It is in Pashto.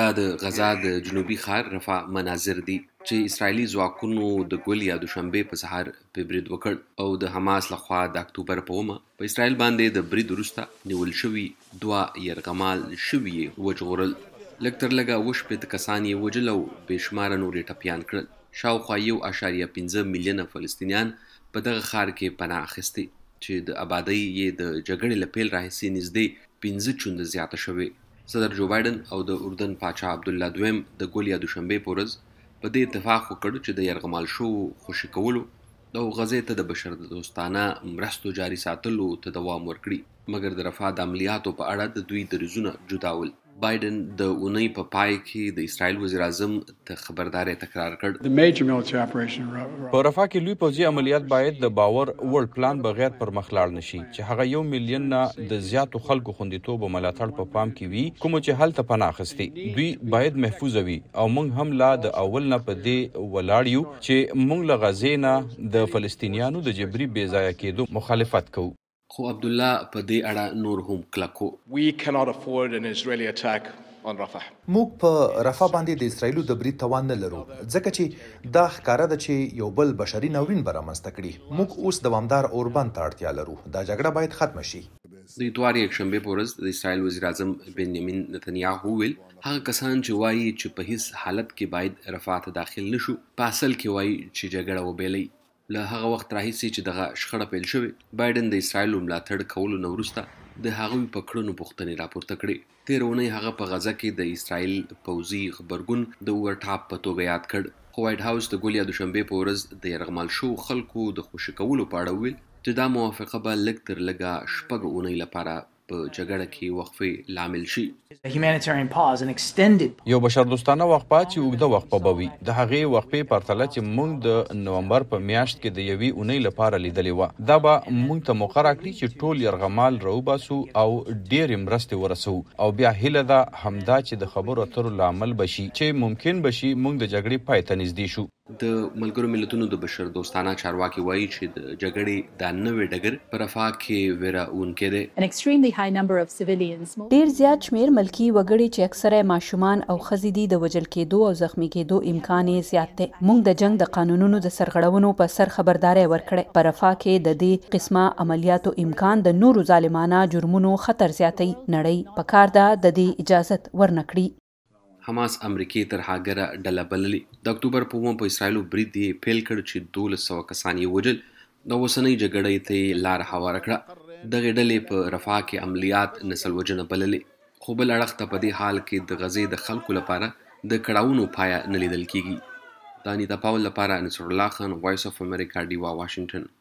دا د غزا د جنوبي ښار رفح مناظر دي چې اسرایلی ځواکونو د ګل یا دوشنبه په سهار په برید وکړ او د حماس لخوا د اکتوبر په اومه په اسرایل باندې د برید وروسته نیول شوی دوا يرغمال شوی وجغورل لکتر لګه وش په کسان یې وجل او بشمار نورې ټپيان کړل شاوخوا یو اشاریه 15 میلیون فلسطینیان په دغه ښار کې پناه اخیستي چې د آبادی یې د جګړې لپاره راهسي نږدې 15 چوند زیاته شوه صدر جو بایدن او د اردن پاچا عبدالله دویم د ګول یا دوشنبه په ورځ په دې اتفاق وکړ چې د یرغمال شو خوشی کولو د غزې ته د بشر دوستانه مرستو جاری ساتلو ته دوام ورکړي مګر د رفاه د عملیاتو په اړه د دوی دریزونه جداول بایدن د اونۍ په پای کې د اسرایل وزیر اعظم ته خبرداري تکرار کړ په رفاه کې لوی پوځي عملیات باید د باور وړ پلان بغیر پر مخ لاړ نشي چې هغه یو میلیون نه د زیاتو خلکو خوندیتوب او ملاتړ په پا پام کې وي کوم چې هلته پناه اخستي دوی باید محفوظ وي او موږ هم لا د اول نه په دې ولاړ یو چې موږ له غزې نه د فلسطینیانو د جبري بې ځای کېدو مخالفت کوو خو عبد الله په دې اړه نور هم کلکو وی cannot afford an israeli attack on rafah موږ په رفح باندې د اسرایلو د برید توان نه لرو ځکه چې دا ښکاره ده چې یو بل بشري ناورین برامسته کړي موږ اوس دوامدار اوربان ته اړتیا لرو دا جګړه باید ختم شي د اتوار یک شنبه په ورځ د اسرائیل وزیر اعظم بنیامین نتنیاهو ویل هغه کسان چې وایي چې په هیڅ حالت کې باید رفاه ته داخل نشو په اصل کې وایي چې جګړه وبېلې له هغه وخت راهیسې چې دغه شخړه پیل شوې بایدن د اسرایل ملاتړ کولو نه وروسته د هغه په کړنو پوښتنې راپورته کړې تیر اونۍ هغه په غزا کې د اسرایل پوځي خبرګون د اوورټاپ په توګه یاد کړ وایټ هاوس د ګولیا دوشنبه په ورځ د يرغمال شو خلکو د خوشی کولو په اړه ویل چې دا موافقه به لږ تر لږه شپږ اونۍ لپاره په جګړه کې وقفې لامل شي یو بشردوستانه وقفه چې اوږده وقفه بوي د هغې وقفې پرتله چې موږ د نومبر په میاشت کې د یوې اونۍ لپاره لیدلې و دا به موږ ته مقرره کړي چې ټول يرغمال روباسو او ډېر مرستې ورسو او بیا هله دا همدا چې د خبرو اترو لامل بشي چې ممکن بشي موږ د جګړې پای ته نږدې شو د ملګرو ملتونو د بشر دوستانه چارواکي وایي چې د جګړې د نوې ډګر پر افاق کې ویره اونکې ده ډیر زیات شمیر ملکی وګړي چې اکثره ماشومان او خزې دي د وجل کېدو او زخمی کېدو امکان یې زیات دی موږ د جنگ د قانونونو د سرغړونو په سر خبرداري ورکړې پر افاق کې د دې قسمه عملیاتو امکان د نورو ظالمانه جرمونو خطر زیاتې نړۍ پکار ده د دې اجازه ورنکړي حماس امریکای تر هاګره ډله بللې د اکتوبر په ومه په اسرایلو برید یې پیل کړ چې 1200 کسان یې وجل د وسنۍ جګړې ته لار هواره کړه دغه ډلې په رفاه کې عملیات نسل وجنه بللې خو بل اړخ ته په دې حال کې د غزې د خلکو لپاره د کړهونو پایا نه لیدل کیږي دانی د پاول لپاره انصر الله خان وایس اف امریکا دی وا واشنگټن